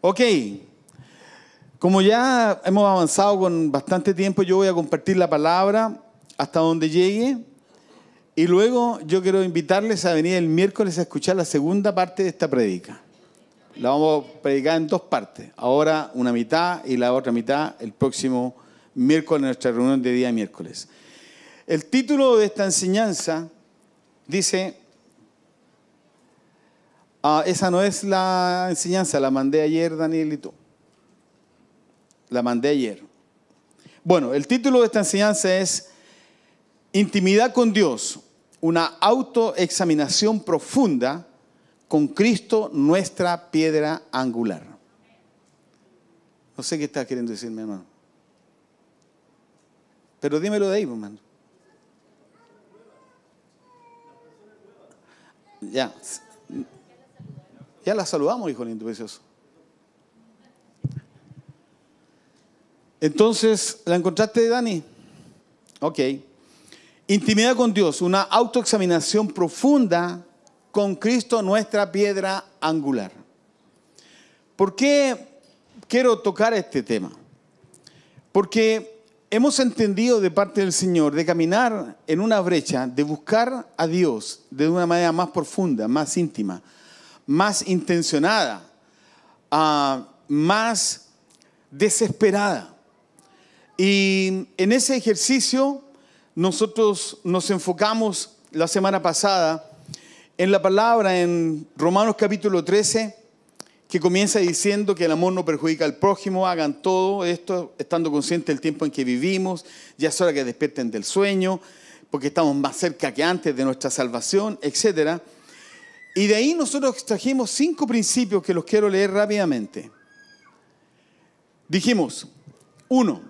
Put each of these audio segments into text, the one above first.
Ok, como ya hemos avanzado con bastante tiempo, yo voy a compartir la palabra hasta donde llegue. Y luego yo quiero invitarles a venir el miércoles a escuchar la segunda parte de esta predica. La vamos a predicar en dos partes. Ahora una mitad y la otra mitad el próximo miércoles, nuestra reunión de día miércoles. El título de esta enseñanza dice Ah, esa no es la enseñanza, la mandé ayer, Daniel y tú. La mandé ayer. Bueno, el título de esta enseñanza es Intimidad con Dios, una autoexaminación profunda con Cristo, nuestra piedra angular. No sé qué está queriendo decirme, hermano. Pero dímelo de ahí, hermano. Ya. Ya la saludamos, hijo lindo precioso. Entonces, ¿la encontraste, Dani? Ok. Intimidad con Dios, una autoexaminación profunda con Cristo, nuestra piedra angular. ¿Por qué quiero tocar este tema? Porque hemos entendido de parte del Señor de caminar en una brecha, de buscar a Dios de una manera más profunda, más íntima, más intencionada, ah, más desesperada. Y en ese ejercicio nosotros nos enfocamos la semana pasada en la palabra en Romanos capítulo 13, que comienza diciendo que el amor no perjudica al prójimo, hagan todo esto estando consciente del tiempo en que vivimos, ya es hora que despierten del sueño, porque estamos más cerca que antes de nuestra salvación, etcétera. Y de ahí nosotros extrajimos cinco principios que los quiero leer rápidamente. Dijimos, uno,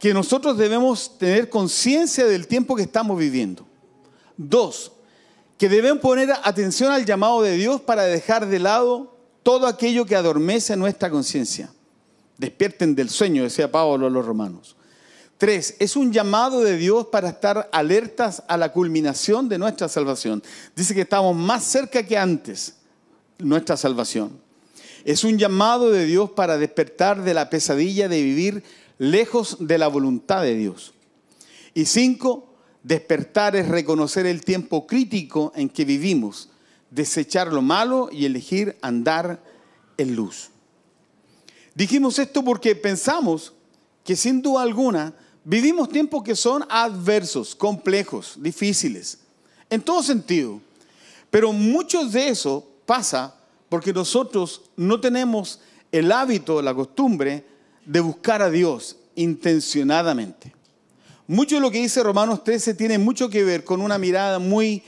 que nosotros debemos tener conciencia del tiempo que estamos viviendo. Dos, que debemos poner atención al llamado de Dios para dejar de lado todo aquello que adormece nuestra conciencia. Despierten del sueño, decía Pablo a los romanos. Tres, es un llamado de Dios para estar alertas a la culminación de nuestra salvación. Dice que estamos más cerca que antes nuestra salvación. Es un llamado de Dios para despertar de la pesadilla de vivir lejos de la voluntad de Dios. Y cinco, despertar es reconocer el tiempo crítico en que vivimos, desechar lo malo y elegir andar en luz. Dijimos esto porque pensamos que sin duda alguna Vivimos tiempos que son adversos, complejos, difíciles, en todo sentido. Pero mucho de eso pasa porque nosotros no tenemos el hábito, la costumbre de buscar a Dios intencionadamente. Mucho de lo que dice Romanos 13 tiene mucho que ver con una mirada muy,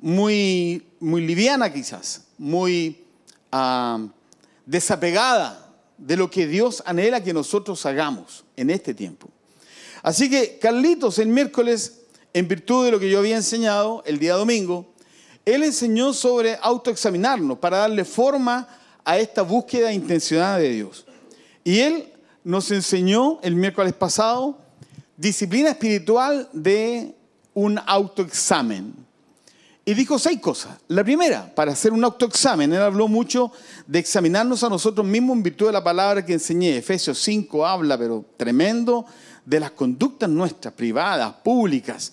muy, muy liviana quizás, muy ah, desapegada de lo que Dios anhela que nosotros hagamos en este tiempo. Así que Carlitos el miércoles, en virtud de lo que yo había enseñado el día domingo, él enseñó sobre autoexaminarnos para darle forma a esta búsqueda intencionada de Dios. Y él nos enseñó el miércoles pasado disciplina espiritual de un autoexamen. Y dijo seis cosas. La primera, para hacer un autoexamen, él habló mucho de examinarnos a nosotros mismos en virtud de la palabra que enseñé. Efesios 5 habla, pero tremendo, de las conductas nuestras, privadas, públicas.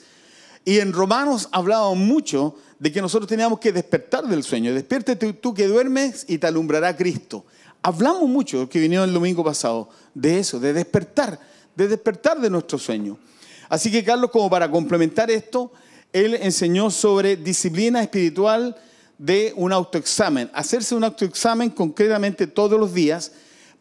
Y en Romanos hablaba mucho de que nosotros teníamos que despertar del sueño. Despiértete tú que duermes y te alumbrará Cristo. Hablamos mucho, que vinieron el domingo pasado, de eso, de despertar, de despertar de nuestro sueño. Así que Carlos, como para complementar esto, él enseñó sobre disciplina espiritual de un autoexamen, hacerse un autoexamen concretamente todos los días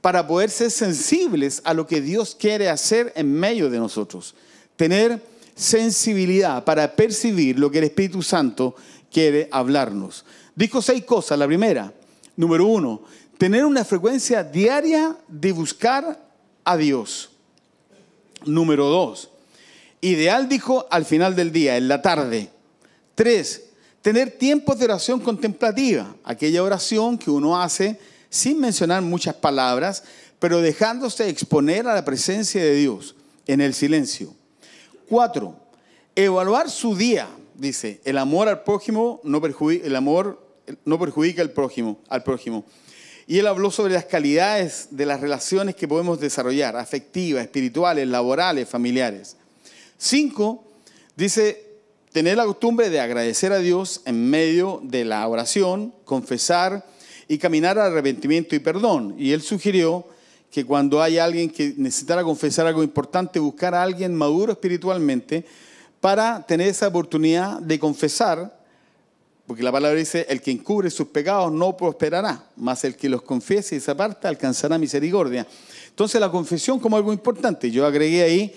para poder ser sensibles a lo que Dios quiere hacer en medio de nosotros. Tener sensibilidad para percibir lo que el Espíritu Santo quiere hablarnos. Dijo seis cosas. La primera, número uno, tener una frecuencia diaria de buscar a Dios. Número dos, ideal dijo al final del día, en la tarde. Tres, tener tiempos de oración contemplativa, aquella oración que uno hace sin mencionar muchas palabras, pero dejándose exponer a la presencia de Dios en el silencio. Cuatro, evaluar su día. Dice, el amor al prójimo no perjudica, el amor no perjudica al prójimo, al prójimo. Y él habló sobre las calidades de las relaciones que podemos desarrollar, afectivas, espirituales, laborales, familiares. Cinco, dice, tener la costumbre de agradecer a Dios en medio de la oración, confesar, y caminar al arrepentimiento y perdón. Y él sugirió que cuando hay alguien que necesitara confesar algo importante, buscar a alguien maduro espiritualmente para tener esa oportunidad de confesar, porque la palabra dice, el que encubre sus pecados no prosperará, mas el que los confiese y se aparta alcanzará misericordia. Entonces la confesión como algo importante, yo agregué ahí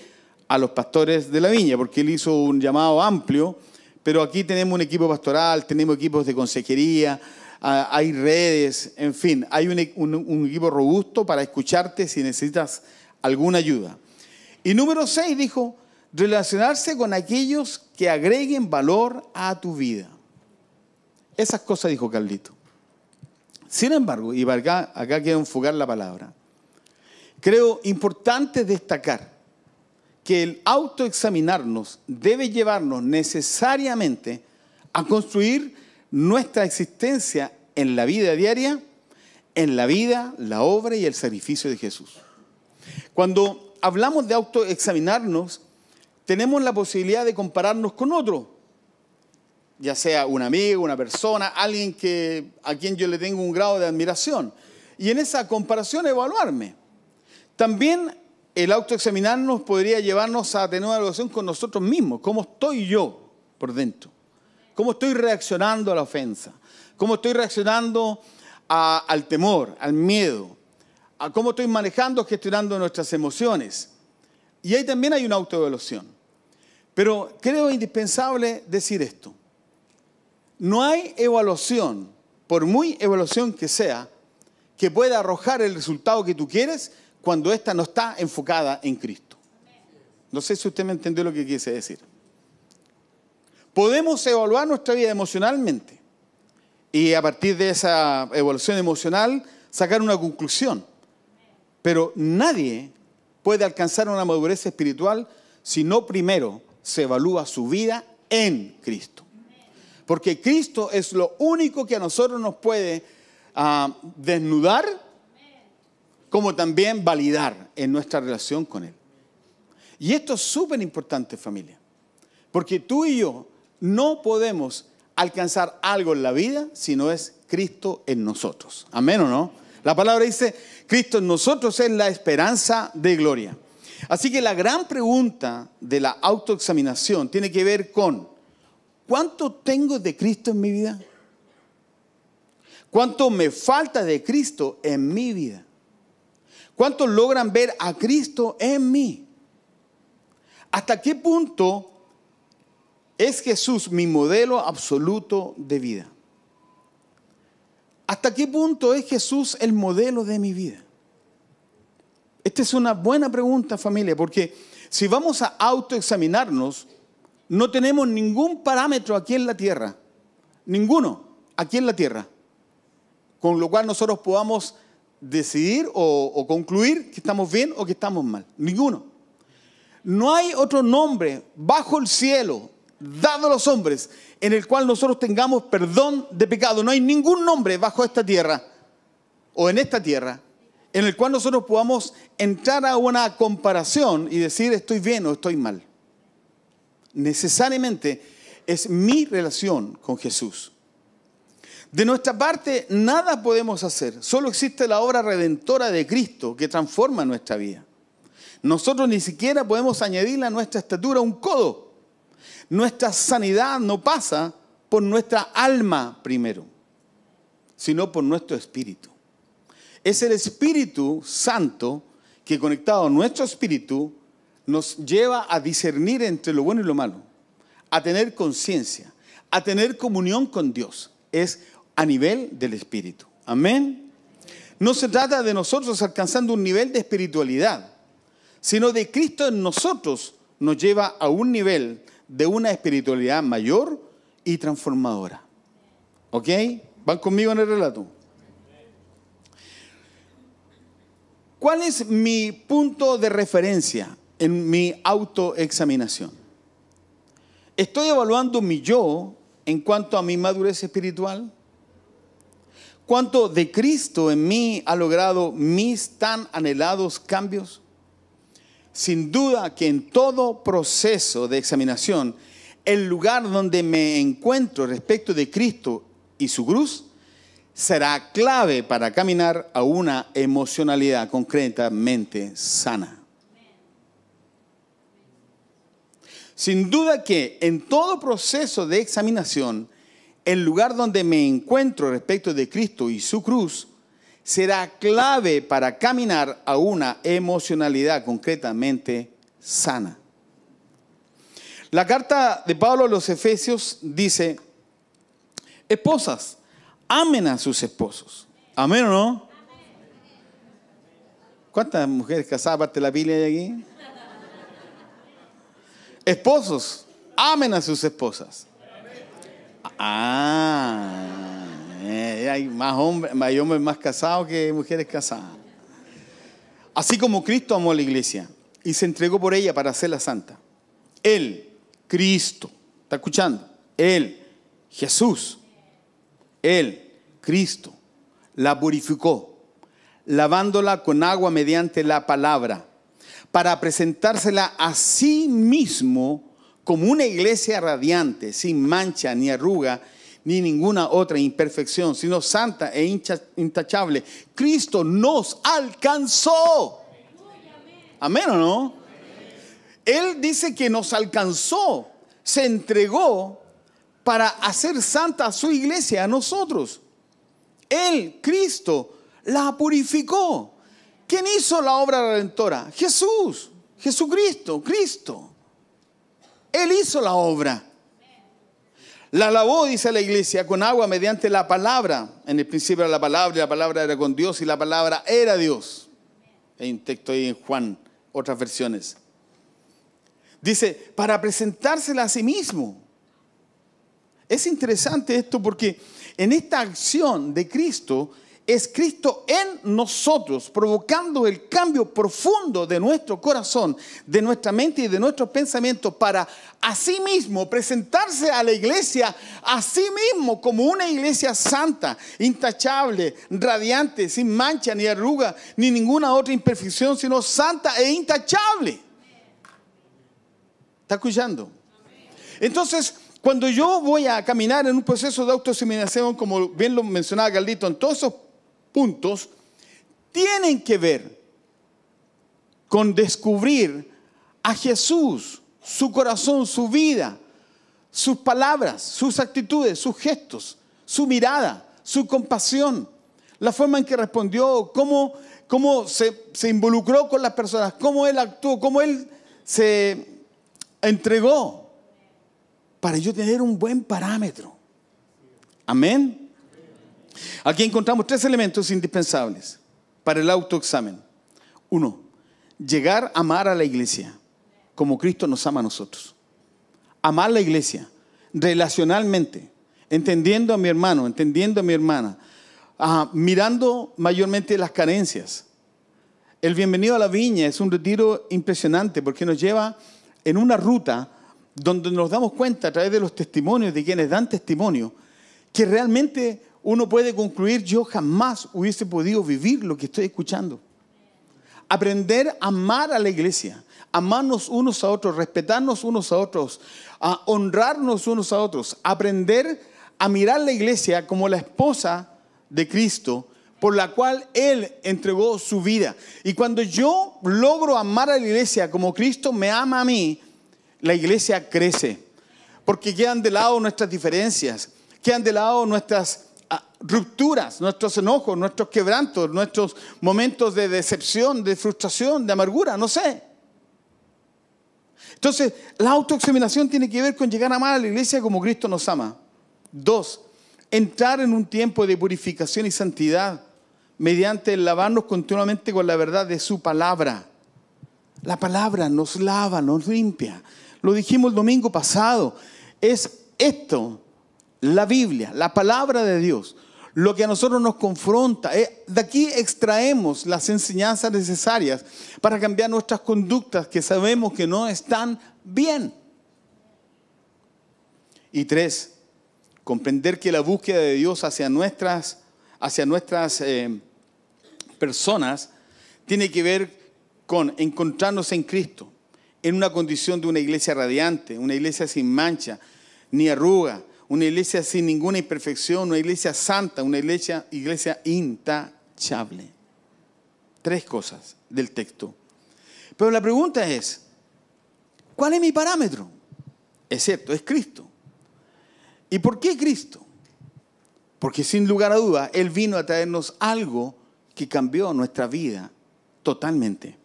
a los pastores de la viña, porque él hizo un llamado amplio, pero aquí tenemos un equipo pastoral, tenemos equipos de consejería, Ah, hay redes, en fin, hay un, equipo robusto para escucharte si necesitas alguna ayuda. Y número seis dijo, relacionarse con aquellos que agreguen valor a tu vida. Esas cosas dijo Carlito. Sin embargo, y acá quiero enfocar la palabra, creo importante destacar que el autoexaminarnos debe llevarnos necesariamente a construir nuestra existencia en la vida diaria, en la vida, la obra y el sacrificio de Jesús. Cuando hablamos de autoexaminarnos, tenemos la posibilidad de compararnos con otro, ya sea un amigo, una persona, alguien que, a quien yo le tengo un grado de admiración, y en esa comparación evaluarme. También el autoexaminarnos podría llevarnos a tener una evaluación con nosotros mismos, cómo estoy yo por dentro. ¿Cómo estoy reaccionando a la ofensa? ¿Cómo estoy reaccionando al temor, al miedo? ¿A ¿Cómo estoy manejando, gestionando nuestras emociones? Y ahí también hay una autoevaluación. Pero creo indispensable decir esto. No hay evaluación, por muy evaluación que sea, que pueda arrojar el resultado que tú quieres cuando ésta no está enfocada en Cristo. No sé si usted me entendió lo que quise decir podemos evaluar nuestra vida emocionalmente y a partir de esa evaluación emocional sacar una conclusión. Pero nadie puede alcanzar una madurez espiritual si no primero se evalúa su vida en Cristo. Porque Cristo es lo único que a nosotros nos puede ah, desnudar, como también validar en nuestra relación con Él. Y esto es súper importante familia, porque tú y yo no podemos alcanzar algo en la vida si no es Cristo en nosotros. Amén o no? La palabra dice, Cristo en nosotros es la esperanza de gloria. Así que la gran pregunta de la autoexaminación tiene que ver con, ¿cuánto tengo de Cristo en mi vida? ¿Cuánto me falta de Cristo en mi vida? ¿Cuánto logran ver a Cristo en mí? ¿Hasta qué punto ¿Es Jesús mi modelo absoluto de vida? ¿Hasta qué punto es Jesús el modelo de mi vida? Esta es una buena pregunta familia, porque si vamos a autoexaminarnos, no tenemos ningún parámetro aquí en la tierra, ninguno aquí en la tierra, con lo cual nosotros podamos decidir o, concluir que estamos bien o que estamos mal, ninguno. No hay otro nombre bajo el cielo dado a los hombres, en el cual nosotros tengamos perdón de pecado. No hay ningún nombre bajo esta tierra o en esta tierra en el cual nosotros podamos entrar a una comparación y decir estoy bien o estoy mal. Necesariamente es mi relación con Jesús. De nuestra parte, nada podemos hacer. Solo existe la obra redentora de Cristo que transforma nuestra vida. Nosotros ni siquiera podemos añadirle a nuestra estatura un codo. Nuestra sanidad no pasa por nuestra alma primero, sino por nuestro espíritu. Es el Espíritu Santo que conectado a nuestro espíritu nos lleva a discernir entre lo bueno y lo malo, a tener conciencia, a tener comunión con Dios. Es a nivel del espíritu. Amén. No se trata de nosotros alcanzando un nivel de espiritualidad, sino de Cristo en nosotros nos lleva a un nivel de una espiritualidad mayor y transformadora. ¿Ok? ¿Van conmigo en el relato? ¿Cuál es mi punto de referencia en mi autoexaminación? ¿Estoy evaluando mi yo en cuanto a mi madurez espiritual? ¿Cuánto de Cristo en mí ha logrado mis tan anhelados cambios? Sin duda que en todo proceso de examinación, el lugar donde me encuentro respecto de Cristo y su cruz será clave para caminar a una emocionalidad concretamente sana. Sin duda que en todo proceso de examinación, el lugar donde me encuentro respecto de Cristo y su cruz será clave para caminar a una emocionalidad concretamente sana. La carta de Pablo a los Efesios dice, esposas, amen a sus esposos. amen o no? ¿Cuántas mujeres casadas aparte de la Biblia de aquí? Esposos, amen a sus esposas. Ah. Eh, hay más hombres, hay hombres más casados que mujeres casadas. Así como Cristo amó a la iglesia y se entregó por ella para hacerla santa. Él, Cristo, ¿está escuchando? Él, Jesús, Él, Cristo, la purificó, lavándola con agua mediante la palabra, para presentársela a sí mismo como una iglesia radiante, sin mancha ni arruga, ni ninguna otra imperfección, sino santa e intachable. Cristo nos alcanzó. Amén o no? Él dice que nos alcanzó, se entregó para hacer santa a su iglesia, a nosotros. Él, Cristo, la purificó. ¿Quién hizo la obra redentora? Jesús, Jesucristo, Cristo. Él hizo la obra. La lavó, dice la iglesia, con agua mediante la palabra. En el principio era la palabra, y la palabra era con Dios, y la palabra era Dios. Hay un texto ahí en Juan, otras versiones. Dice, para presentársela a sí mismo. Es interesante esto porque en esta acción de Cristo, es Cristo en nosotros, provocando el cambio profundo de nuestro corazón, de nuestra mente y de nuestros pensamientos para así mismo presentarse a la iglesia, a sí mismo como una iglesia santa, intachable, radiante, sin mancha ni arruga, ni ninguna otra imperfección, sino santa e intachable. ¿Está escuchando? Entonces, cuando yo voy a caminar en un proceso de autoseminación, como bien lo mencionaba Galdito, en todos esos puntos tienen que ver con descubrir a Jesús, su corazón, su vida, sus palabras, sus actitudes, sus gestos, su mirada, su compasión, la forma en que respondió, cómo, cómo se, se involucró con las personas, cómo él actuó, cómo él se entregó para yo tener un buen parámetro. Amén. Aquí encontramos tres elementos indispensables para el autoexamen. Uno, llegar a amar a la iglesia como Cristo nos ama a nosotros. Amar la iglesia relacionalmente, entendiendo a mi hermano, entendiendo a mi hermana, ah, mirando mayormente las carencias. El bienvenido a la viña es un retiro impresionante porque nos lleva en una ruta donde nos damos cuenta a través de los testimonios de quienes dan testimonio que realmente uno puede concluir, yo jamás hubiese podido vivir lo que estoy escuchando. Aprender a amar a la iglesia, amarnos unos a otros, respetarnos unos a otros, a honrarnos unos a otros, aprender a mirar la iglesia como la esposa de Cristo por la cual Él entregó su vida. Y cuando yo logro amar a la iglesia como Cristo me ama a mí, la iglesia crece, porque quedan de lado nuestras diferencias, quedan de lado nuestras rupturas, nuestros enojos, nuestros quebrantos, nuestros momentos de decepción, de frustración, de amargura, no sé. Entonces, la autoexaminación tiene que ver con llegar a amar a la iglesia como Cristo nos ama. Dos, entrar en un tiempo de purificación y santidad mediante lavarnos continuamente con la verdad de su palabra. La palabra nos lava, nos limpia. Lo dijimos el domingo pasado. Es esto la Biblia, la palabra de Dios, lo que a nosotros nos confronta. Eh, de aquí extraemos las enseñanzas necesarias para cambiar nuestras conductas que sabemos que no están bien. Y tres, comprender que la búsqueda de Dios hacia nuestras, hacia nuestras eh, personas tiene que ver con encontrarnos en Cristo, en una condición de una iglesia radiante, una iglesia sin mancha, ni arruga, una iglesia sin ninguna imperfección, una iglesia santa, una iglesia, intachable. Tres cosas del texto. Pero la pregunta es, ¿cuál es mi parámetro? Es cierto, es Cristo. ¿Y por qué Cristo? Porque sin lugar a duda, Él vino a traernos algo que cambió nuestra vida totalmente.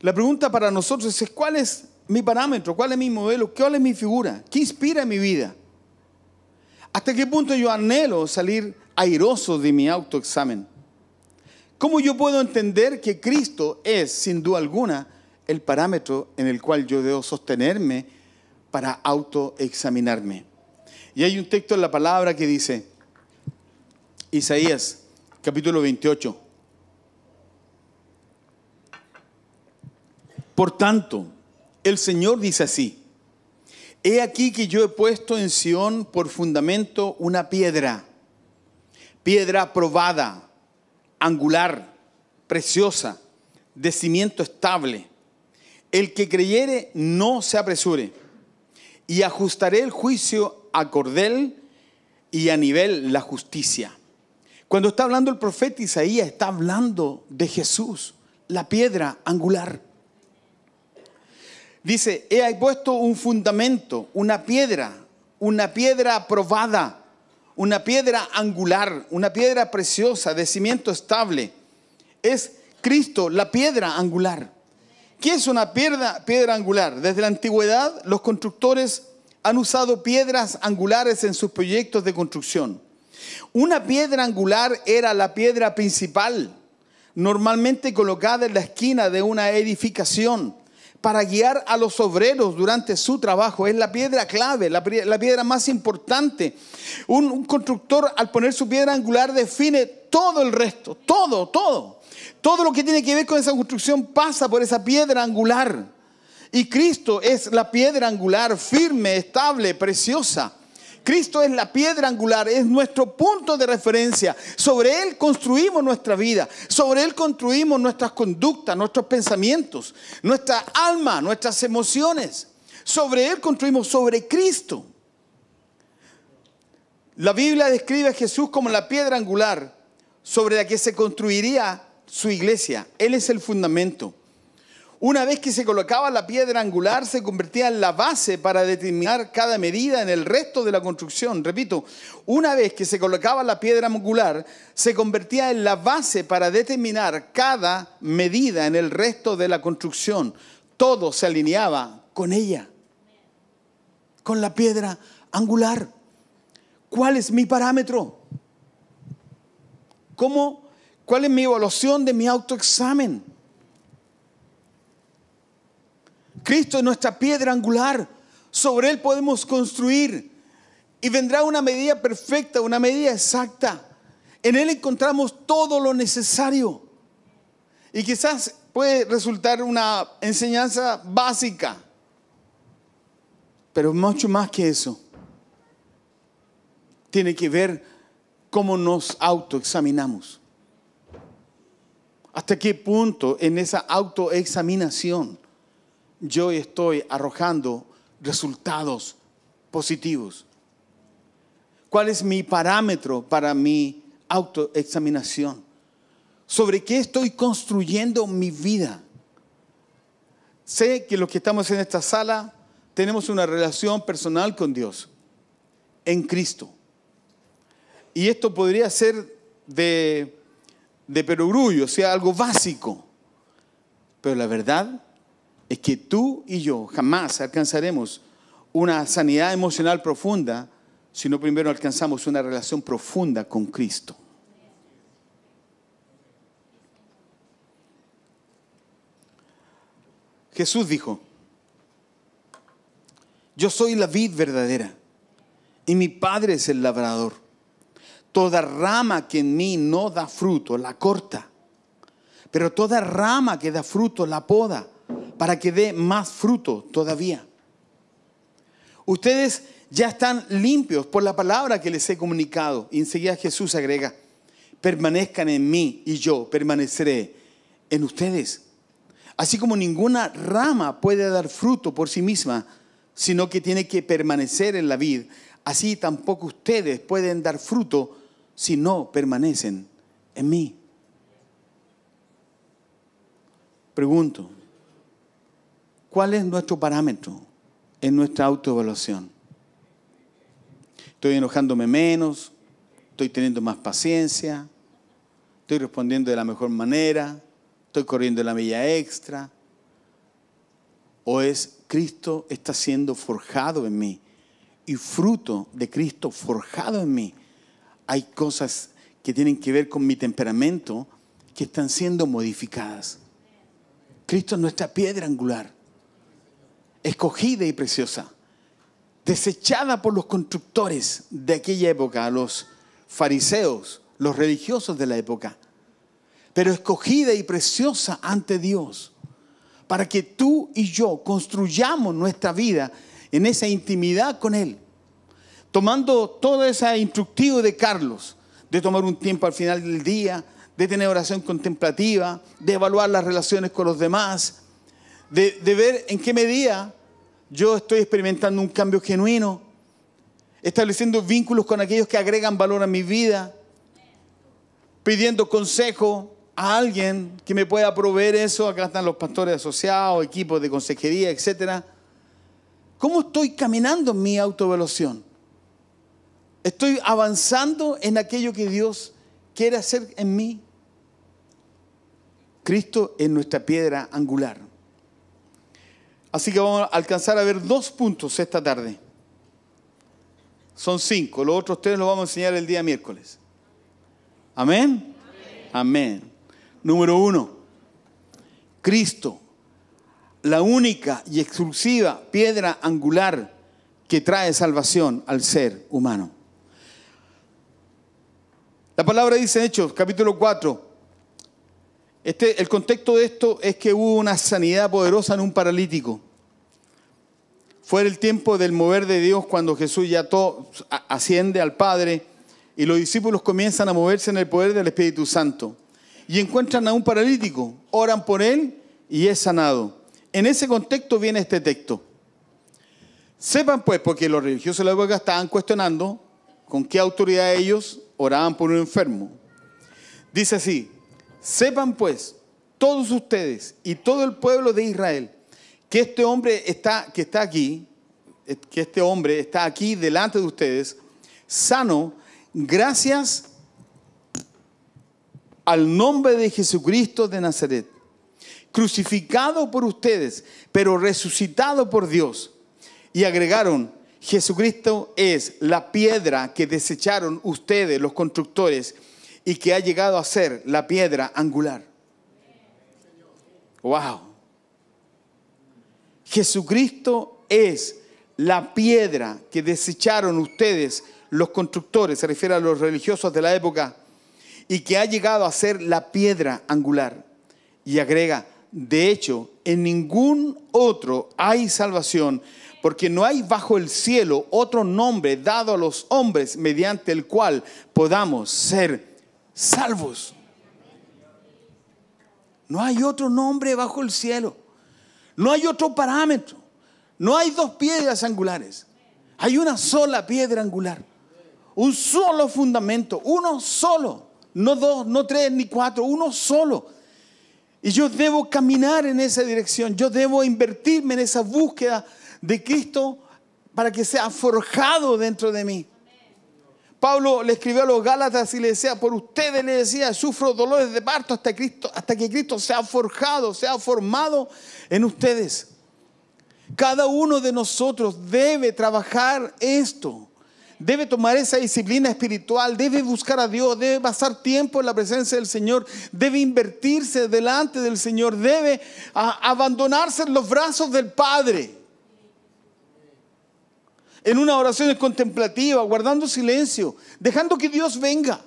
La pregunta para nosotros es, ¿cuál es mi parámetro? ¿Cuál es mi modelo? ¿Cuál es mi figura? ¿Qué inspira mi vida? ¿Hasta qué punto yo anhelo salir airoso de mi autoexamen? ¿Cómo yo puedo entender que Cristo es, sin duda alguna, el parámetro en el cual yo debo sostenerme para autoexaminarme? Y hay un texto en la palabra que dice, Isaías, capítulo 28. Por tanto, el Señor dice así, He aquí que yo he puesto en Sión por fundamento una piedra, piedra probada, angular, preciosa, de cimiento estable. El que creyere no se apresure, y ajustaré el juicio a cordel y a nivel la justicia. Cuando está hablando el profeta Isaías, está hablando de Jesús, la piedra angular. Dice, he puesto un fundamento, una piedra, una piedra aprobada, una piedra angular, una piedra preciosa de cimiento estable. Es Cristo, la piedra angular. ¿Qué es una piedra, piedra angular? Desde la antigüedad los constructores han usado piedras angulares en sus proyectos de construcción. Una piedra angular era la piedra principal, normalmente colocada en la esquina de una edificación para guiar a los obreros durante su trabajo. Es la piedra clave, la, piedra más importante. un, constructor al poner su piedra angular define todo el resto, todo, todo. Todo lo que tiene que ver con esa construcción pasa por esa piedra angular. Y Cristo es la piedra angular, firme, estable, preciosa. Cristo es la piedra angular, es nuestro punto de referencia. Sobre Él construimos nuestra vida, sobre Él construimos nuestras conductas, nuestros pensamientos, nuestra alma, nuestras emociones. Sobre Él construimos, sobre Cristo. La Biblia describe a Jesús como la piedra angular sobre la que se construiría su iglesia. Él es el fundamento. Una vez que se colocaba la piedra angular, se convertía en la base para determinar cada medida en el resto de la construcción. Repito, una vez que se colocaba la piedra angular, se convertía en la base para determinar cada medida en el resto de la construcción. Todo se alineaba con ella, con la piedra angular. ¿Cuál es mi parámetro? ¿Cómo? ¿Cuál es mi evaluación de mi autoexamen? Cristo es nuestra piedra angular. Sobre Él podemos construir. Y vendrá una medida perfecta, una medida exacta. En Él encontramos todo lo necesario. Y quizás puede resultar una enseñanza básica, pero mucho más que eso. Tiene que ver cómo nos autoexaminamos. ¿Hasta qué punto en esa autoexaminación yo estoy arrojando resultados positivos? ¿Cuál es mi parámetro para mi autoexaminación? ¿Sobre qué estoy construyendo mi vida? Sé que los que estamos en esta sala tenemos una relación personal con Dios, en Cristo. Y esto podría ser de, de perogrullo, o sea, algo básico. Pero la verdad es que tú y yo jamás alcanzaremos una sanidad emocional profunda si no primero alcanzamos una relación profunda con Cristo. Jesús dijo, yo soy la vid verdadera y mi Padre es el labrador. Toda rama que en mí no da fruto, la corta. Pero toda rama que da fruto, la poda para que dé más fruto todavía. Ustedes ya están limpios por la palabra que les he comunicado. Y enseguida Jesús agrega, permanezcan en mí y yo permaneceré en ustedes. Así como ninguna rama puede dar fruto por sí misma, sino que tiene que permanecer en la vid, así tampoco ustedes pueden dar fruto si no permanecen en mí. Pregunto, ¿Cuál es nuestro parámetro en nuestra autoevaluación? ¿Estoy enojándome menos? ¿Estoy teniendo más paciencia? ¿Estoy respondiendo de la mejor manera? ¿Estoy corriendo la milla extra? ¿O es Cristo está siendo forjado en mí? Y fruto de Cristo forjado en mí. Hay cosas que tienen que ver con mi temperamento que están siendo modificadas. Cristo es nuestra piedra angular escogida y preciosa, desechada por los constructores de aquella época, los fariseos, los religiosos de la época, pero escogida y preciosa ante Dios, para que tú y yo construyamos nuestra vida en esa intimidad con Él, tomando todo ese instructivo de Carlos, de tomar un tiempo al final del día, de tener oración contemplativa, de evaluar las relaciones con los demás, de, ver en qué medida yo estoy experimentando un cambio genuino, estableciendo vínculos con aquellos que agregan valor a mi vida, pidiendo consejo a alguien que me pueda proveer eso. Acá están los pastores asociados, equipos de consejería, etc. ¿Cómo estoy caminando en mi autoevaluación? ¿Estoy avanzando en aquello que Dios quiere hacer en mí? Cristo es nuestra piedra angular. Así que vamos a alcanzar a ver dos puntos esta tarde. Son cinco, los otros tres los vamos a enseñar el día miércoles. Amén. Amén. Número uno, Cristo, la única y exclusiva piedra angular que trae salvación al ser humano. La palabra dice en Hechos, capítulo 4, este, el contexto de esto es que hubo una sanidad poderosa en un paralítico. Fue el tiempo del mover de Dios cuando Jesús ya todo, asciende al Padre y los discípulos comienzan a moverse en el poder del Espíritu Santo. Y encuentran a un paralítico, oran por él y es sanado. En ese contexto viene este texto. Sepan pues, porque los religiosos de la época estaban cuestionando con qué autoridad ellos oraban por un enfermo. Dice así, Sepan pues, todos ustedes y todo el pueblo de Israel, que este hombre está, que está aquí, que este hombre está aquí delante de ustedes, sano, gracias al nombre de Jesucristo de Nazaret, crucificado por ustedes, pero resucitado por Dios. Y agregaron, Jesucristo es la piedra que desecharon ustedes, los constructores, y que ha llegado a ser la piedra angular. Wow. Jesucristo es la piedra que desecharon ustedes los constructores, se refiere a los religiosos de la época, y que ha llegado a ser la piedra angular. Y agrega, de hecho, en ningún otro hay salvación, porque no hay bajo el cielo otro nombre dado a los hombres mediante el cual podamos ser salvos. No hay otro nombre bajo el cielo. No hay otro parámetro. No hay dos piedras angulares. Hay una sola piedra angular. Un solo fundamento. Uno solo. No dos, no tres, ni cuatro. Uno solo. Y yo debo caminar en esa dirección. Yo debo invertirme en esa búsqueda de Cristo para que sea forjado dentro de mí. Pablo le escribió a los Gálatas y le decía, por ustedes le decía, sufro dolores de parto hasta, Cristo, hasta que Cristo sea forjado, ha formado en ustedes. Cada uno de nosotros debe trabajar esto, debe tomar esa disciplina espiritual, debe buscar a Dios, debe pasar tiempo en la presencia del Señor, debe invertirse delante del Señor, debe ah, abandonarse en los brazos del Padre en una oración contemplativa, guardando silencio, dejando que Dios venga,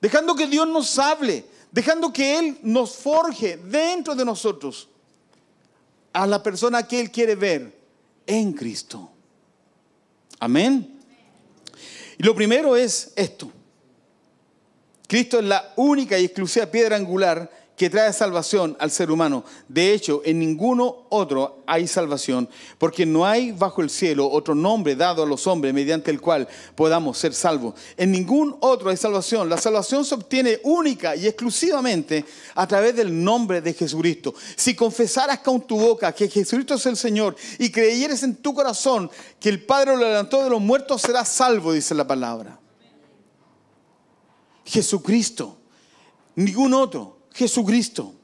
dejando que Dios nos hable, dejando que Él nos forje dentro de nosotros a la persona que Él quiere ver en Cristo. Amén. Y lo primero es esto. Cristo es la única y exclusiva piedra angular que trae salvación al ser humano. De hecho, en ninguno otro hay salvación, porque no hay bajo el cielo otro nombre dado a los hombres mediante el cual podamos ser salvos. En ningún otro hay salvación. La salvación se obtiene única y exclusivamente a través del nombre de Jesucristo. Si confesaras con tu boca que Jesucristo es el Señor y creyeres en tu corazón que el Padre lo levantó de los muertos, serás salvo, dice la palabra. Jesucristo, ningún otro. Jesucristo.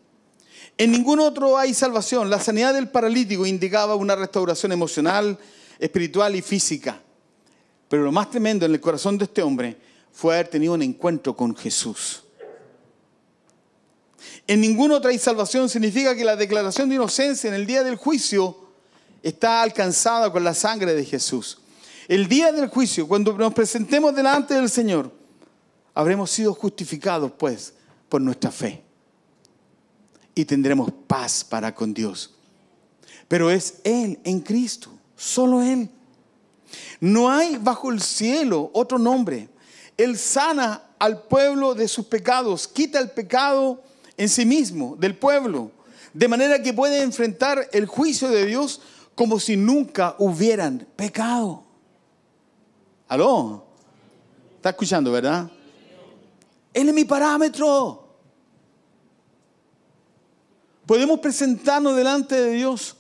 En ningún otro hay salvación. La sanidad del paralítico indicaba una restauración emocional, espiritual y física. Pero lo más tremendo en el corazón de este hombre fue haber tenido un encuentro con Jesús. En ningún otro hay salvación significa que la declaración de inocencia en el día del juicio está alcanzada con la sangre de Jesús. El día del juicio, cuando nos presentemos delante del Señor, habremos sido justificados pues por nuestra fe y tendremos paz para con Dios. Pero es Él en Cristo, solo Él. No hay bajo el cielo otro nombre. Él sana al pueblo de sus pecados, quita el pecado en sí mismo, del pueblo, de manera que puede enfrentar el juicio de Dios como si nunca hubieran pecado. ¿Aló? ¿Está escuchando, verdad? Él es mi parámetro. Podemos presentarnos delante de Dios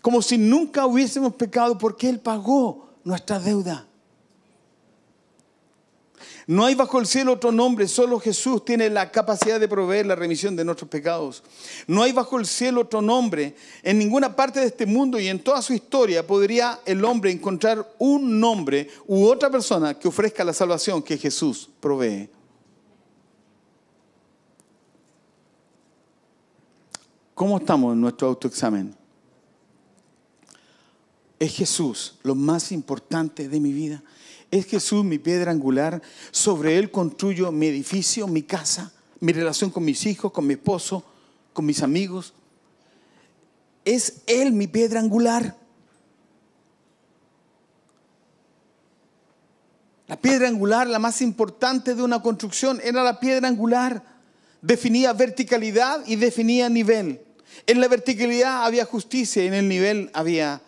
como si nunca hubiésemos pecado porque Él pagó nuestra deuda. No hay bajo el cielo otro nombre, solo Jesús tiene la capacidad de proveer la remisión de nuestros pecados. No hay bajo el cielo otro nombre. En ninguna parte de este mundo y en toda su historia podría el hombre encontrar un nombre u otra persona que ofrezca la salvación que Jesús provee ¿Cómo estamos en nuestro autoexamen? ¿Es Jesús lo más importante de mi vida? ¿Es Jesús mi piedra angular? ¿Sobre Él construyo mi edificio, mi casa, mi relación con mis hijos, con mi esposo, con mis amigos? ¿Es Él mi piedra angular? La piedra angular, la más importante de una construcción, era la piedra angular. Definía verticalidad y definía nivel. En la verticalidad había justicia en el nivel había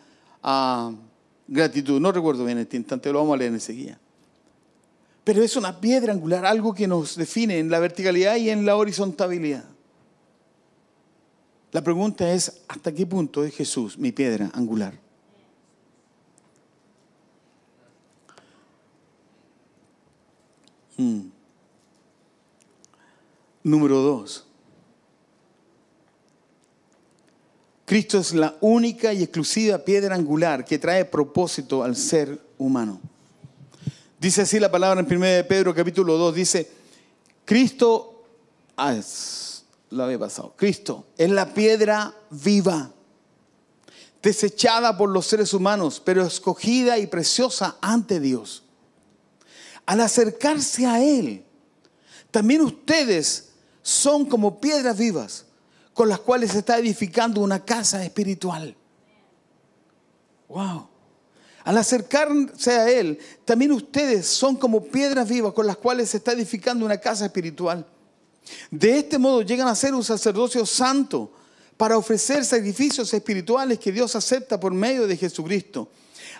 ah, gratitud. No recuerdo bien este instante, lo vamos a leer enseguida. Pero es una piedra angular, algo que nos define en la verticalidad y en la horizontalidad. La pregunta es, ¿hasta qué punto es Jesús mi piedra angular? Mm. Número dos. Cristo es la única y exclusiva piedra angular que trae propósito al ser humano. Dice así la palabra en 1 Pedro capítulo 2, dice, Cristo, lo pasado, Cristo es la piedra viva, desechada por los seres humanos, pero escogida y preciosa ante Dios. Al acercarse a Él, también ustedes son como piedras vivas con las cuales se está edificando una casa espiritual. Wow. Al acercarse a Él, también ustedes son como piedras vivas con las cuales se está edificando una casa espiritual. De este modo llegan a ser un sacerdocio santo para ofrecer sacrificios espirituales que Dios acepta por medio de Jesucristo.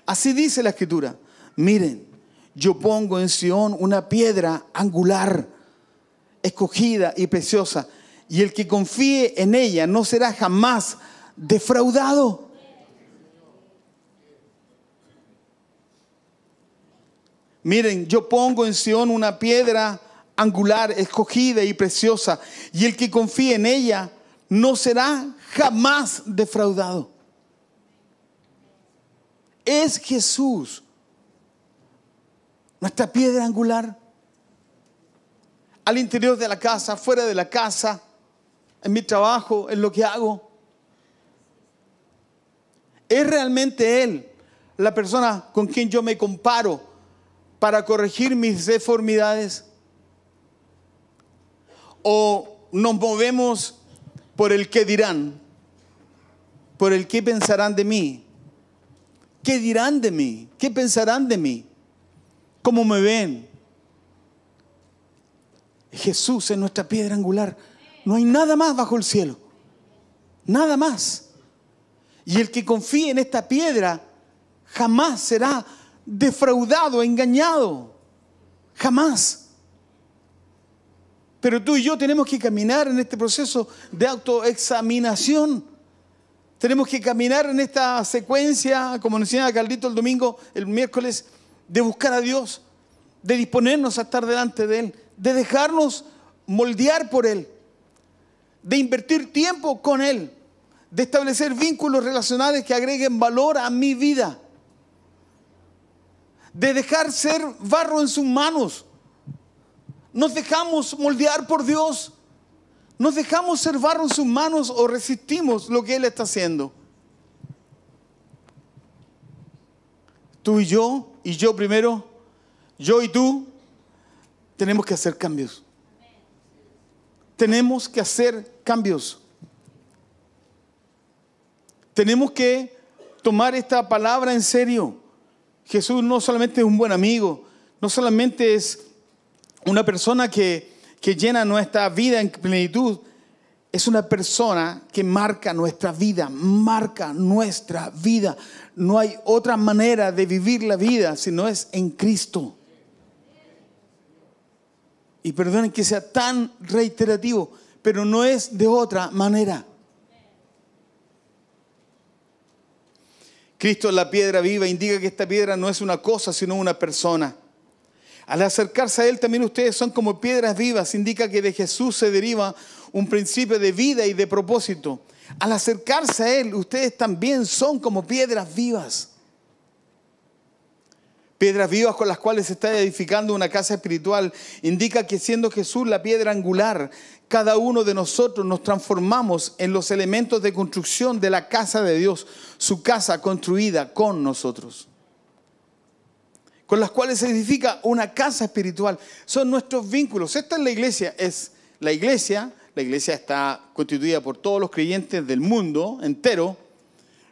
Así dice la Escritura. Miren, yo pongo en Sión una piedra angular, escogida y preciosa y el que confíe en ella no será jamás defraudado. Miren, yo pongo en Sión una piedra angular, escogida y preciosa, y el que confíe en ella no será jamás defraudado. Es Jesús, nuestra piedra angular, al interior de la casa, fuera de la casa en mi trabajo, en lo que hago? ¿Es realmente Él la persona con quien yo me comparo para corregir mis deformidades? ¿O nos movemos por el qué dirán? ¿Por el qué pensarán de mí? ¿Qué dirán de mí? ¿Qué pensarán de mí? ¿Cómo me ven? Jesús es nuestra piedra angular. No hay nada más bajo el cielo. Nada más. Y el que confíe en esta piedra jamás será defraudado, engañado. Jamás. Pero tú y yo tenemos que caminar en este proceso de autoexaminación. Tenemos que caminar en esta secuencia, como nos enseñaba Carlito el domingo, el miércoles, de buscar a Dios, de disponernos a estar delante de Él, de dejarnos moldear por Él de invertir tiempo con Él, de establecer vínculos relacionales que agreguen valor a mi vida, de dejar ser barro en sus manos. Nos dejamos moldear por Dios, nos dejamos ser barro en sus manos o resistimos lo que Él está haciendo. Tú y yo, y yo primero, yo y tú, tenemos que hacer cambios tenemos que hacer cambios. Tenemos que tomar esta palabra en serio. Jesús no solamente es un buen amigo, no solamente es una persona que, llena nuestra vida en plenitud, es una persona que marca nuestra vida, marca nuestra vida. No hay otra manera de vivir la vida si no es en Cristo. Y perdonen que sea tan reiterativo, pero no es de otra manera. Cristo es la piedra viva indica que esta piedra no es una cosa, sino una persona. Al acercarse a Él también ustedes son como piedras vivas, indica que de Jesús se deriva un principio de vida y de propósito. Al acercarse a Él, ustedes también son como piedras vivas piedras vivas con las cuales se está edificando una casa espiritual, indica que siendo Jesús la piedra angular, cada uno de nosotros nos transformamos en los elementos de construcción de la casa de Dios, su casa construida con nosotros, con las cuales se edifica una casa espiritual. Son nuestros vínculos. Esta es la iglesia, es la iglesia, la iglesia está constituida por todos los creyentes del mundo entero,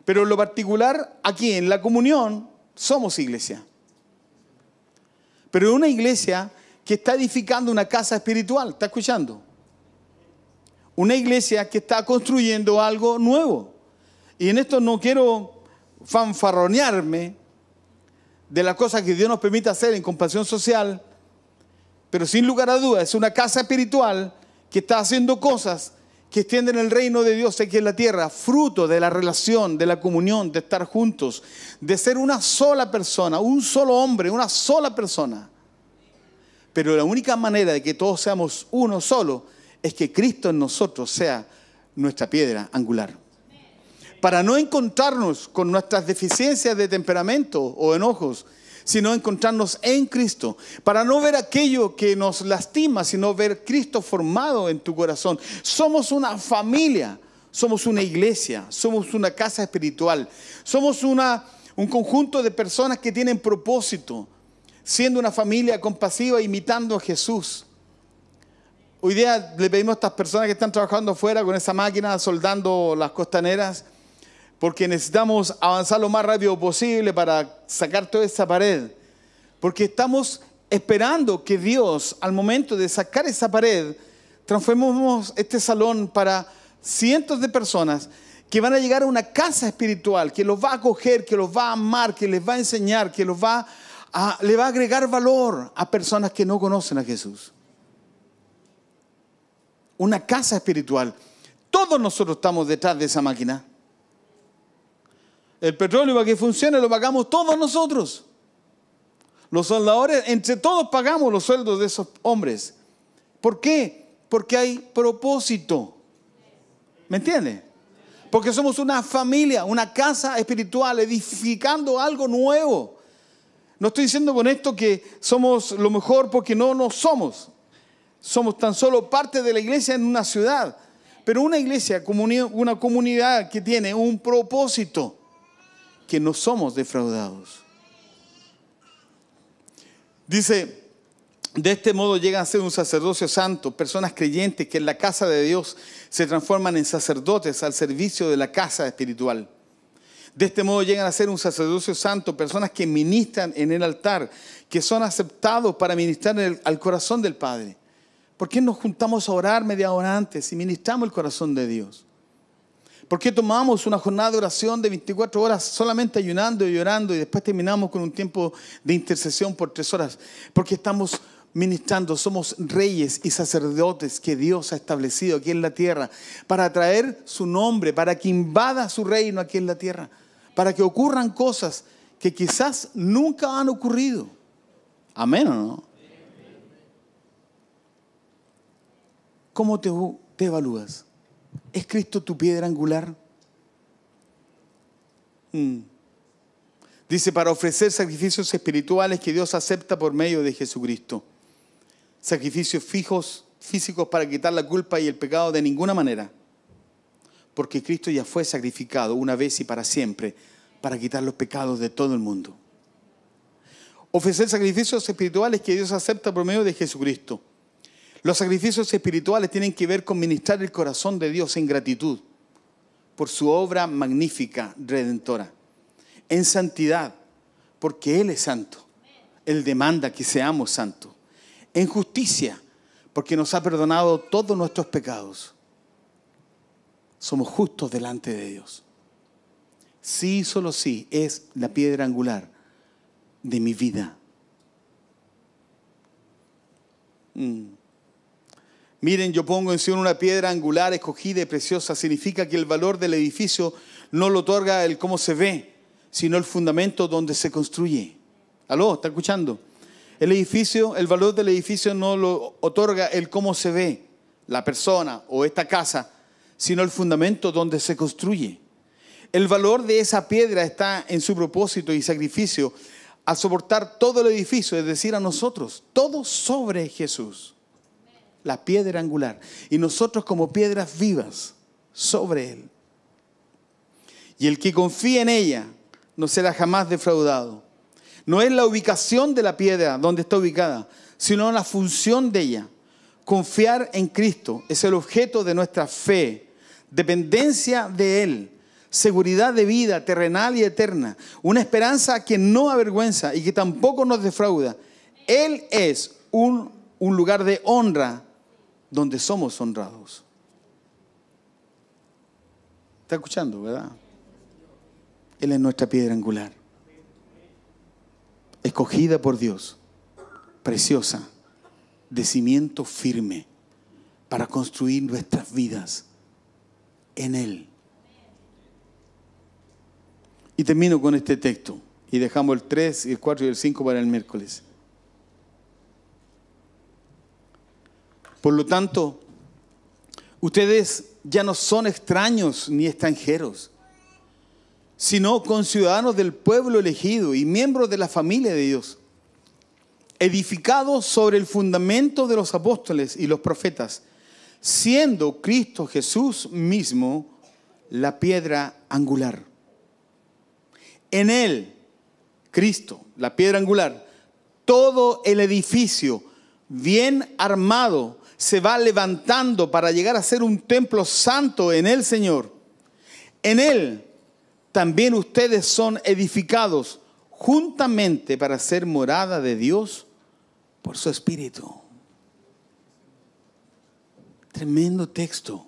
pero en lo particular aquí, en la comunión, somos iglesia. Pero es una iglesia que está edificando una casa espiritual, ¿está escuchando? Una iglesia que está construyendo algo nuevo. Y en esto no quiero fanfarronearme de las cosas que Dios nos permite hacer en compasión social, pero sin lugar a dudas es una casa espiritual que está haciendo cosas que extienden el reino de Dios aquí en la tierra, fruto de la relación, de la comunión, de estar juntos, de ser una sola persona, un solo hombre, una sola persona. Pero la única manera de que todos seamos uno solo es que Cristo en nosotros sea nuestra piedra angular. Para no encontrarnos con nuestras deficiencias de temperamento o enojos, sino encontrarnos en Cristo, para no ver aquello que nos lastima, sino ver Cristo formado en tu corazón. Somos una familia, somos una iglesia, somos una casa espiritual, somos una, un conjunto de personas que tienen propósito, siendo una familia compasiva, imitando a Jesús. Hoy día le pedimos a estas personas que están trabajando afuera con esa máquina, soldando las costaneras, porque necesitamos avanzar lo más rápido posible para sacar toda esa pared, porque estamos esperando que Dios, al momento de sacar esa pared, transformemos este salón para cientos de personas que van a llegar a una casa espiritual, que los va a acoger, que los va a amar, que les va a enseñar, que los va a, le va a agregar valor a personas que no conocen a Jesús. Una casa espiritual. Todos nosotros estamos detrás de esa máquina. El petróleo para que funcione lo pagamos todos nosotros. Los soldadores, entre todos pagamos los sueldos de esos hombres. ¿Por qué? Porque hay propósito. ¿Me entiendes? Porque somos una familia, una casa espiritual, edificando algo nuevo. No estoy diciendo con esto que somos lo mejor porque no nos somos. Somos tan solo parte de la iglesia en una ciudad. Pero una iglesia, una comunidad que tiene un propósito que no somos defraudados. Dice, de este modo llegan a ser un sacerdocio santo, personas creyentes que en la casa de Dios se transforman en sacerdotes al servicio de la casa espiritual. De este modo llegan a ser un sacerdocio santo, personas que ministran en el altar, que son aceptados para ministrar al corazón del Padre. ¿Por qué nos juntamos a orar media hora antes y ministramos el corazón de Dios? ¿Por qué tomamos una jornada de oración de 24 horas solamente ayunando y llorando y después terminamos con un tiempo de intercesión por tres horas? Porque estamos ministrando, somos reyes y sacerdotes que Dios ha establecido aquí en la tierra para traer su nombre, para que invada su reino aquí en la tierra, para que ocurran cosas que quizás nunca han ocurrido. Amén no? ¿Cómo te evalúas? ¿Es Cristo tu piedra angular? Mm. Dice, para ofrecer sacrificios espirituales que Dios acepta por medio de Jesucristo. Sacrificios fijos, físicos para quitar la culpa y el pecado de ninguna manera. Porque Cristo ya fue sacrificado una vez y para siempre para quitar los pecados de todo el mundo. Ofrecer sacrificios espirituales que Dios acepta por medio de Jesucristo. Los sacrificios espirituales tienen que ver con ministrar el corazón de Dios en gratitud por su obra magnífica, redentora, en santidad, porque Él es santo. Él demanda que seamos santos. En justicia, porque nos ha perdonado todos nuestros pecados. Somos justos delante de Dios. Sí, solo sí, es la piedra angular de mi vida. Mm. Miren, yo pongo en una piedra angular, escogida y preciosa. Significa que el valor del edificio no lo otorga el cómo se ve, sino el fundamento donde se construye. ¿Aló? ¿Está escuchando? El edificio, el valor del edificio no lo otorga el cómo se ve la persona o esta casa, sino el fundamento donde se construye. El valor de esa piedra está en su propósito y sacrificio a soportar todo el edificio, es decir, a nosotros, todo sobre Jesús la piedra angular, y nosotros como piedras vivas sobre él. Y el que confía en ella no será jamás defraudado. No es la ubicación de la piedra donde está ubicada, sino la función de ella. Confiar en Cristo es el objeto de nuestra fe, dependencia de Él, seguridad de vida terrenal y eterna, una esperanza que no avergüenza y que tampoco nos defrauda. Él es un, un lugar de honra donde somos honrados. ¿Está escuchando, verdad? Él es nuestra piedra angular, escogida por Dios, preciosa, de cimiento firme, para construir nuestras vidas en Él. Y termino con este texto, y dejamos el 3, el 4 y el 5 para el miércoles. Por lo tanto, ustedes ya no son extraños ni extranjeros, sino conciudadanos del pueblo elegido y miembros de la familia de Dios, edificados sobre el fundamento de los apóstoles y los profetas, siendo Cristo Jesús mismo la piedra angular. En Él, Cristo, la piedra angular, todo el edificio bien armado se va levantando para llegar a ser un templo santo en el Señor. En Él también ustedes son edificados juntamente para ser morada de Dios por su Espíritu. Tremendo texto,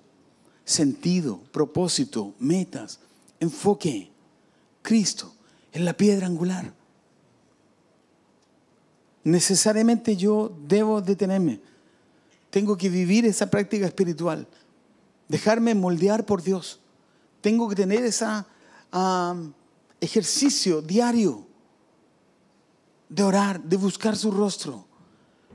sentido, propósito, metas, enfoque. Cristo es la piedra angular. Necesariamente yo debo detenerme. Tengo que vivir esa práctica espiritual, dejarme moldear por Dios. Tengo que tener ese ejercicio diario de orar, de buscar su rostro,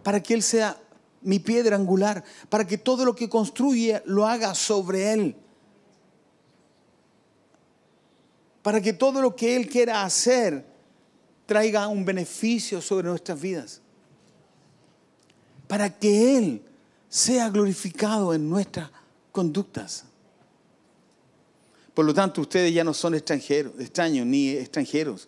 para que Él sea mi piedra angular, para que todo lo que construye lo haga sobre Él, para que todo lo que Él quiera hacer traiga un beneficio sobre nuestras vidas, para que Él sea glorificado en nuestras conductas. Por lo tanto, ustedes ya no son extranjeros, extraños ni extranjeros.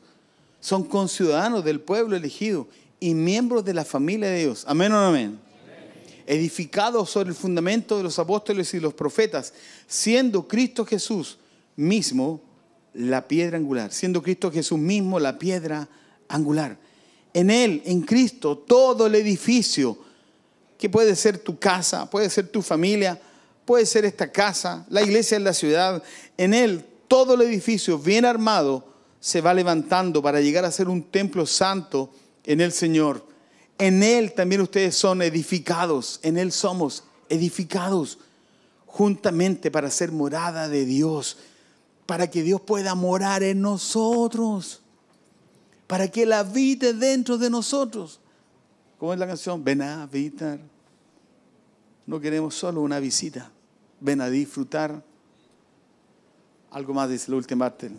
Son conciudadanos del pueblo elegido y miembros de la familia de Dios. Amén o no amén. amén. Edificados sobre el fundamento de los apóstoles y los profetas, siendo Cristo Jesús mismo la piedra angular, siendo Cristo Jesús mismo la piedra angular. En Él, en Cristo, todo el edificio que puede ser tu casa, puede ser tu familia, puede ser esta casa, la iglesia en la ciudad. En él todo el edificio bien armado se va levantando para llegar a ser un templo santo en el Señor. En Él también ustedes son edificados, en Él somos edificados juntamente para ser morada de Dios, para que Dios pueda morar en nosotros, para que Él habite dentro de nosotros. ¿Cómo es la canción? Ven a habitar. No queremos solo una visita. Ven a disfrutar. Algo más dice el último parte.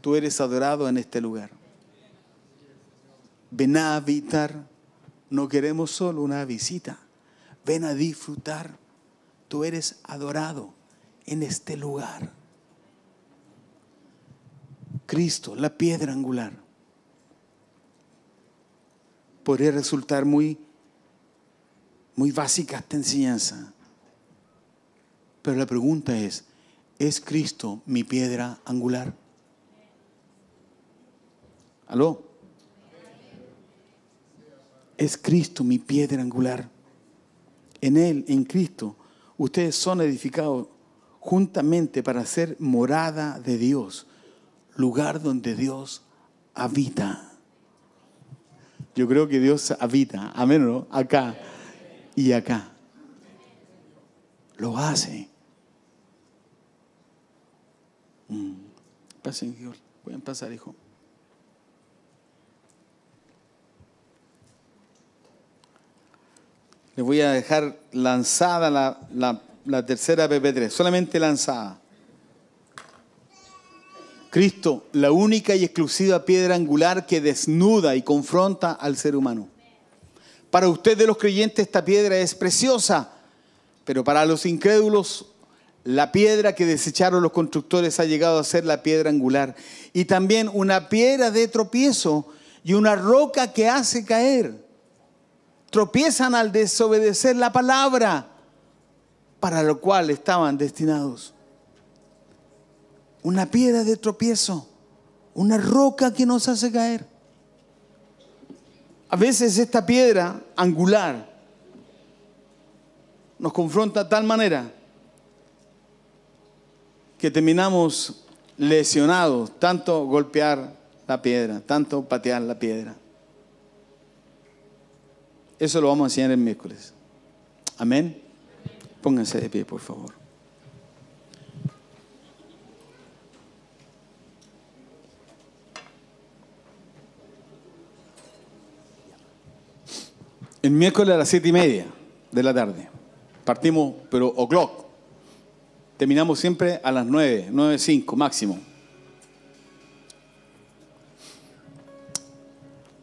Tú eres adorado en este lugar. Ven a habitar. No queremos solo una visita. Ven a disfrutar. Tú eres adorado en este lugar. Cristo, la piedra angular podría resultar muy, muy básica esta enseñanza. Pero la pregunta es, ¿es Cristo mi piedra angular? ¿Aló? Es Cristo mi piedra angular. En Él, en Cristo, ustedes son edificados juntamente para ser morada de Dios, lugar donde Dios habita. Yo creo que Dios habita, amén acá y acá. Lo hace. Mm. voy pueden pasar, hijo. Les voy a dejar lanzada la, la tercera PP3, solamente lanzada. Cristo, la única y exclusiva piedra angular que desnuda y confronta al ser humano. Para ustedes los creyentes esta piedra es preciosa, pero para los incrédulos la piedra que desecharon los constructores ha llegado a ser la piedra angular y también una piedra de tropiezo y una roca que hace caer. Tropiezan al desobedecer la palabra para lo cual estaban destinados una piedra de tropiezo, una roca que nos hace caer. A veces esta piedra angular nos confronta de tal manera que terminamos lesionados, tanto golpear la piedra, tanto patear la piedra. Eso lo vamos a enseñar el miércoles. Amén. Pónganse de pie, por favor. El miércoles a las siete y media de la tarde. Partimos, pero o'clock. Terminamos siempre a las 9, nueve 5 máximo.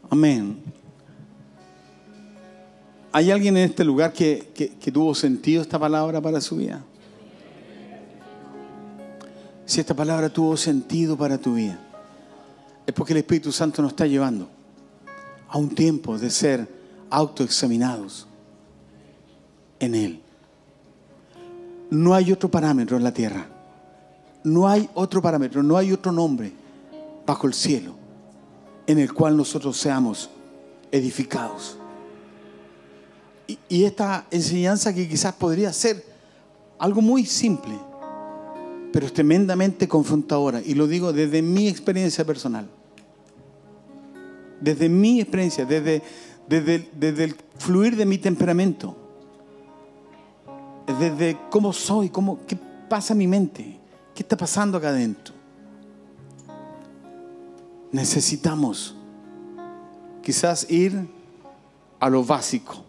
Amén. ¿Hay alguien en este lugar que, tuvo sentido esta palabra para su vida? Si esta palabra tuvo sentido para tu vida, es porque el Espíritu Santo nos está llevando a un tiempo de ser autoexaminados en Él. No hay otro parámetro en la tierra. No hay otro parámetro, no hay otro nombre bajo el cielo en el cual nosotros seamos edificados. Y, esta enseñanza que quizás podría ser algo muy simple, pero es tremendamente confrontadora. Y lo digo desde mi experiencia personal. Desde mi experiencia, desde, desde el, fluir de mi temperamento, desde cómo soy, cómo, qué pasa en mi mente, qué está pasando acá adentro. Necesitamos quizás ir a lo básico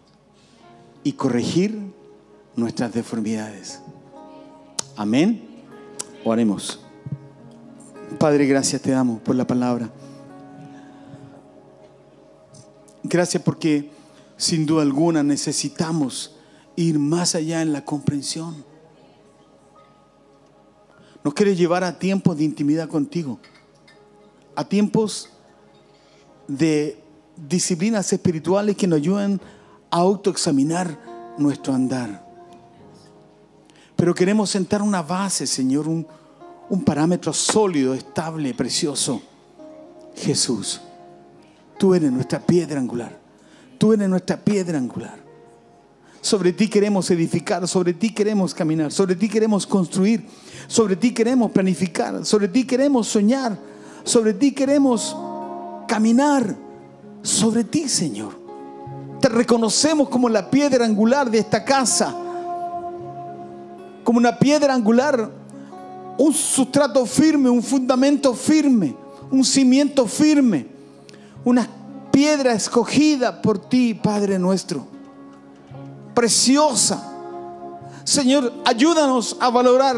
y corregir nuestras deformidades. Amén. Oremos. Padre, gracias te damos por la palabra. Gracias porque sin duda alguna necesitamos ir más allá en la comprensión. Nos quiere llevar a tiempos de intimidad contigo, a tiempos de disciplinas espirituales que nos ayuden a autoexaminar nuestro andar. Pero queremos sentar una base, Señor, un, un parámetro sólido, estable, precioso. Jesús. Tú eres nuestra piedra angular. Tú eres nuestra piedra angular. Sobre ti queremos edificar, sobre ti queremos caminar, sobre ti queremos construir, sobre ti queremos planificar, sobre ti queremos soñar, sobre ti queremos caminar, sobre ti Señor. Te reconocemos como la piedra angular de esta casa, como una piedra angular, un sustrato firme, un fundamento firme, un cimiento firme una piedra escogida por ti, Padre nuestro. Preciosa. Señor, ayúdanos a valorar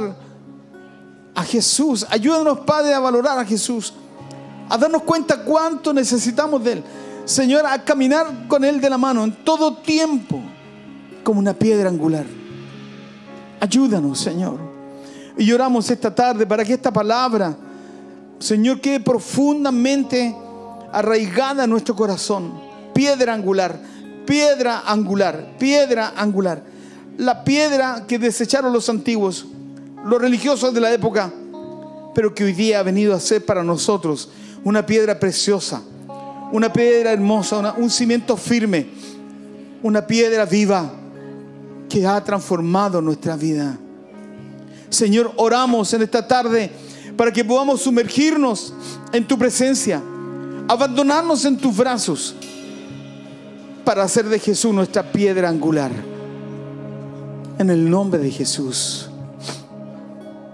a Jesús. Ayúdanos, Padre, a valorar a Jesús. A darnos cuenta cuánto necesitamos de Él. Señor, a caminar con Él de la mano en todo tiempo como una piedra angular. Ayúdanos, Señor. Y oramos esta tarde para que esta palabra, Señor, quede profundamente arraigada en nuestro corazón, piedra angular, piedra angular, piedra angular. La piedra que desecharon los antiguos, los religiosos de la época, pero que hoy día ha venido a ser para nosotros una piedra preciosa, una piedra hermosa, un cimiento firme, una piedra viva que ha transformado nuestra vida. Señor, oramos en esta tarde para que podamos sumergirnos en tu presencia Abandonarnos en tus brazos para hacer de Jesús nuestra piedra angular. En el nombre de Jesús.